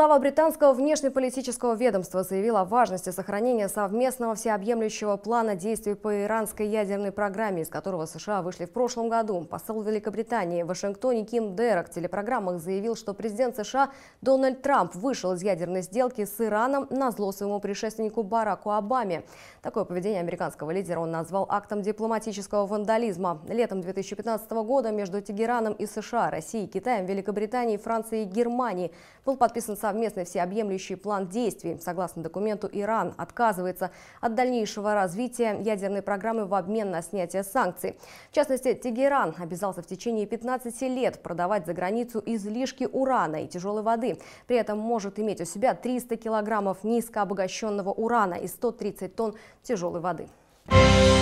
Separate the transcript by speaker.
Speaker 1: Глава британского внешнеполитического ведомства заявила о важности сохранения совместного всеобъемлющего плана действий по иранской ядерной программе, из которого США вышли в прошлом году. Посол Великобритании в Вашингтоне Ким Дерек в телепрограммах заявил, что президент США Дональд Трамп вышел из ядерной сделки с Ираном на зло своему предшественнику Бараку Обаме. Такое поведение американского лидера он назвал актом дипломатического вандализма. Летом 2015 года между Тегераном и США, Россией, Китаем, Великобританией, Францией и Германией был подписан соглашение совместный всеобъемлющий план действий. Согласно документу, Иран отказывается от дальнейшего развития ядерной программы в обмен на снятие санкций. В частности, Тегеран обязался в течение 15 лет продавать за границу излишки урана и тяжелой воды. При этом может иметь у себя 300 килограммов низкообогащенного урана и 130 тонн тяжелой воды. Thank you.